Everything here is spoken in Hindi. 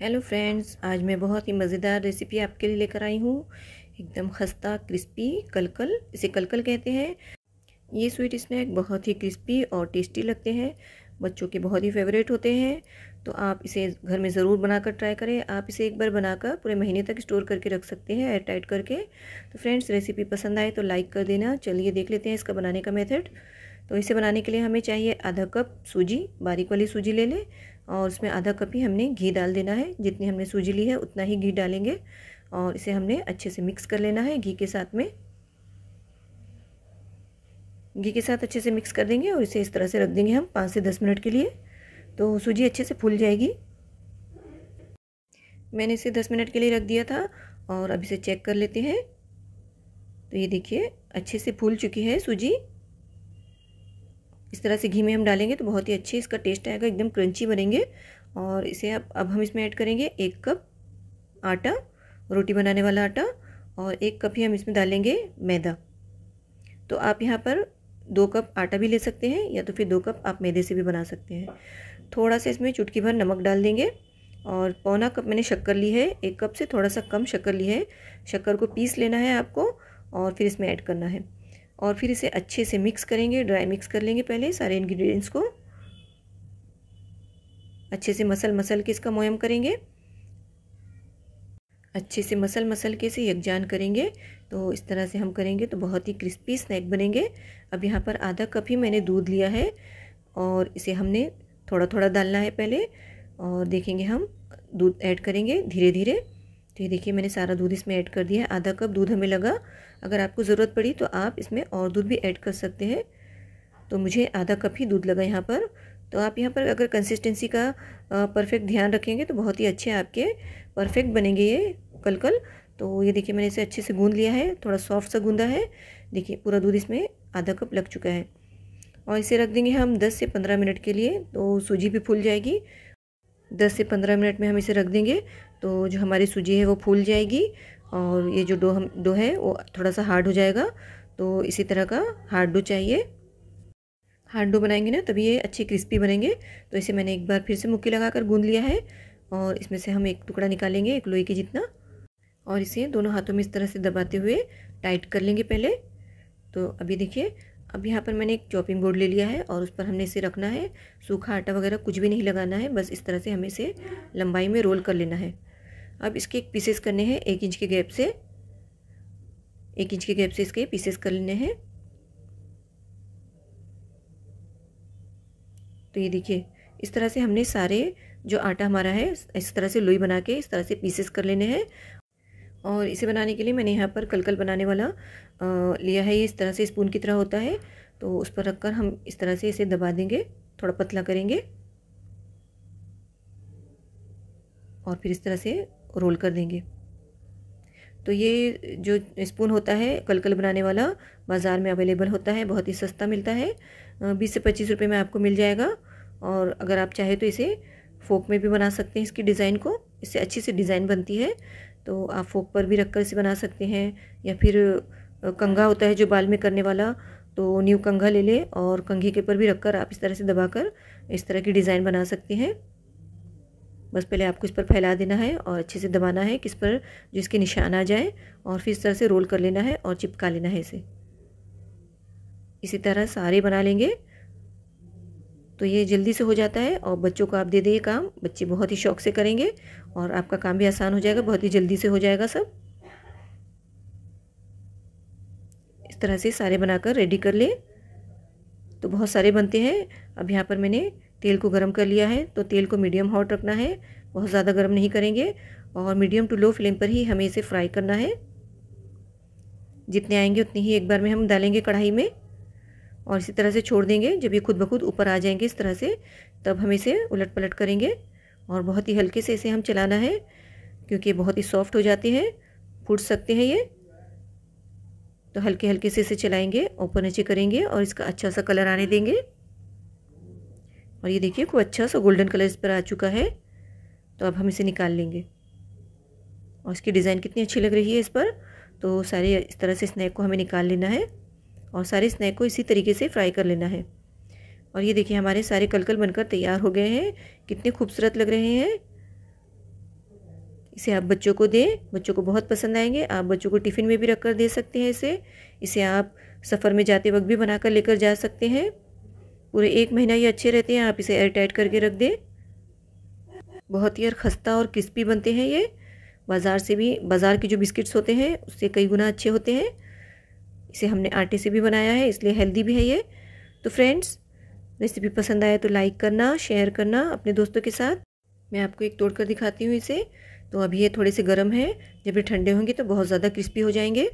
हेलो फ्रेंड्स आज मैं बहुत ही मज़ेदार रेसिपी आपके लिए लेकर आई हूँ एकदम खस्ता क्रिस्पी कलकल इसे कलकल कहते हैं ये स्वीट स्नैक बहुत ही क्रिस्पी और टेस्टी लगते हैं बच्चों के बहुत ही फेवरेट होते हैं तो आप इसे घर में ज़रूर बनाकर ट्राई करें आप इसे एक बार बनाकर पूरे महीने तक स्टोर करके रख सकते हैं एयर टाइट करके तो फ्रेंड्स रेसिपी पसंद आए तो लाइक कर देना चलिए देख लेते हैं इसका बनाने का मेथड तो इसे बनाने के लिए हमें चाहिए आधा कप सूजी बारीक वाली सूजी ले लें और उसमें आधा कप ही हमने घी डाल देना है जितनी हमने सूजी ली है उतना ही घी डालेंगे और इसे हमने अच्छे से मिक्स कर लेना है घी के साथ में घी के साथ अच्छे से मिक्स कर देंगे और इसे इस तरह से रख देंगे हम पाँच से दस मिनट के लिए तो सूजी अच्छे से फूल जाएगी मैंने इसे दस मिनट के लिए रख दिया था और अब इसे चेक कर लेते हैं तो ये देखिए अच्छे से फूल चुकी है सूजी इस तरह से घी में हम डालेंगे तो बहुत ही अच्छे इसका टेस्ट आएगा एकदम क्रंची बनेंगे और इसे अब अब हम इसमें ऐड करेंगे एक कप आटा रोटी बनाने वाला आटा और एक कप ही हम इसमें डालेंगे मैदा तो आप यहाँ पर दो कप आटा भी ले सकते हैं या तो फिर दो कप आप मैदे से भी बना सकते हैं थोड़ा सा इसमें चुटकी भर नमक डाल देंगे और पौना कप मैंने शक्कर ली है एक कप से थोड़ा सा कम शक्कर ली है शक्कर को पीस लेना है आपको और फिर इसमें ऐड करना है और फिर इसे अच्छे से मिक्स करेंगे ड्राई मिक्स कर लेंगे पहले सारे इन्ग्रीडियंट्स को अच्छे से मसल मसल के इसका मोयम करेंगे अच्छे से मसल मसल के इसे यकजान करेंगे तो इस तरह से हम करेंगे तो बहुत ही क्रिस्पी स्नैक बनेंगे अब यहाँ पर आधा कप ही मैंने दूध लिया है और इसे हमने थोड़ा थोड़ा डालना है पहले और देखेंगे हम दूध ऐड करेंगे धीरे धीरे तो ये देखिए मैंने सारा दूध इसमें ऐड कर दिया है आधा कप दूध हमें लगा अगर आपको ज़रूरत पड़ी तो आप इसमें और दूध भी ऐड कर सकते हैं तो मुझे आधा कप ही दूध लगा यहाँ पर तो आप यहाँ पर अगर कंसिस्टेंसी का परफेक्ट ध्यान रखेंगे तो बहुत ही अच्छे आपके परफेक्ट बनेंगे ये कल कल तो ये देखिए मैंने इसे अच्छे से गूंद लिया है थोड़ा सॉफ्ट सा गूंदा है देखिए पूरा दूध इसमें आधा कप लग चुका है और इसे रख देंगे हम 10 से 15 मिनट के लिए तो सूजी भी फूल जाएगी 10 से 15 मिनट में हम इसे रख देंगे तो जो हमारी सूजी है वो फूल जाएगी और ये जो डो हम डो है वो थोड़ा सा हार्ड हो जाएगा तो इसी तरह का हार्ड डो चाहिए हार्ड डो बनाएंगे ना तभी ये अच्छे क्रिस्पी बनेंगे तो इसे मैंने एक बार फिर से मुक्की लगाकर गूंद लिया है और इसमें से हम एक टुकड़ा निकालेंगे एक लोई के जितना और इसे दोनों हाथों में इस तरह से दबाते हुए टाइट कर लेंगे पहले तो अभी देखिए अब यहाँ पर मैंने एक चॉपिंग बोर्ड ले लिया है और उस पर हमने इसे रखना है सूखा आटा वगैरह कुछ भी नहीं लगाना है बस इस तरह से हमें इसे लंबाई में रोल कर लेना है अब इसके एक पीसेस करने हैं एक इंच के गैप से एक इंच के गैप से इसके पीसेस कर लेने हैं तो ये देखिए इस तरह से हमने सारे जो आटा हमारा है इस तरह से लोई बना के इस तरह से पीसेस कर लेने हैं और इसे बनाने के लिए मैंने यहाँ पर कलकल बनाने वाला आ, लिया है ये इस तरह से स्पून की तरह होता है तो उस पर रखकर हम इस तरह से इसे दबा देंगे थोड़ा पतला करेंगे और फिर इस तरह से रोल कर देंगे तो ये जो स्पून होता है कलकल बनाने वाला बाज़ार में अवेलेबल होता है बहुत ही सस्ता मिलता है बीस से पच्चीस रुपये में आपको मिल जाएगा और अगर आप चाहे तो इसे फोक में भी बना सकते हैं इसकी डिज़ाइन को इससे अच्छी सी डिज़ाइन बनती है तो आप फोक पर भी रख कर इसे बना सकते हैं या फिर कंघा होता है जो बाल में करने वाला तो न्यू कंघा ले लें और कंघे के ऊपर भी रख कर आप इस तरह से दबा कर इस तरह की डिज़ाइन बना सकते हैं बस पहले आपको इस पर फैला देना है और अच्छे से दबाना है किस पर जो इसके निशान आ जाए और फिर इस तरह से रोल कर लेना है और चिपका लेना है इसे इसी तरह सारे बना लेंगे तो ये जल्दी से हो जाता है और बच्चों को आप दे दें काम बच्चे बहुत ही शौक से करेंगे और आपका काम भी आसान हो जाएगा बहुत ही जल्दी से हो जाएगा सब इस तरह से सारे बनाकर रेडी कर लें तो बहुत सारे बनते हैं अब यहाँ पर मैंने तेल को गर्म कर लिया है तो तेल को मीडियम हॉट रखना है बहुत ज़्यादा गर्म नहीं करेंगे और मीडियम टू लो फ्लेम पर ही हमें इसे फ्राई करना है जितने आएंगे उतने ही एक बार में हम डालेंगे कढ़ाई में और इसी तरह से छोड़ देंगे जब ये खुद ब खुद ऊपर आ जाएंगे इस तरह से तब हम इसे उलट पलट करेंगे और बहुत ही हल्के से इसे हम चलाना है क्योंकि ये बहुत ही सॉफ्ट हो जाते हैं फूट सकते हैं ये तो हल्के हल्के से इसे चलाएंगे ऊपर नीचे करेंगे और इसका अच्छा सा कलर आने देंगे और ये देखिए खूब अच्छा सा गोल्डन कलर इस पर आ चुका है तो अब हम इसे निकाल लेंगे और इसकी डिज़ाइन कितनी अच्छी लग रही है इस पर तो सारे इस तरह से स्नैक को हमें निकाल लेना है और सारे स्नैक को इसी तरीके से फ्राई कर लेना है और ये देखिए हमारे सारे कलकल बनकर तैयार हो गए हैं कितने खूबसूरत लग रहे हैं इसे आप बच्चों को दें बच्चों को बहुत पसंद आएंगे आप बच्चों को टिफ़िन में भी रख कर दे सकते हैं इसे इसे आप सफ़र में जाते वक्त भी बना कर लेकर जा सकते हैं पूरे एक महीना ये अच्छे रहते हैं आप इसे एयर टाइट करके रख दें बहुत ही खस्ता और क्रिस्पी बनते हैं ये बाज़ार से भी बाज़ार के जो बिस्किट्स होते हैं उससे कई गुना अच्छे होते हैं इसे हमने आटे से भी बनाया है इसलिए हेल्दी भी है ये तो फ्रेंड्स रेसिपी पसंद आए तो लाइक करना शेयर करना अपने दोस्तों के साथ मैं आपको एक तोड़ कर दिखाती हूँ इसे तो अभी ये थोड़े से गर्म है जब ये ठंडे होंगे तो बहुत ज़्यादा क्रिस्पी हो जाएंगे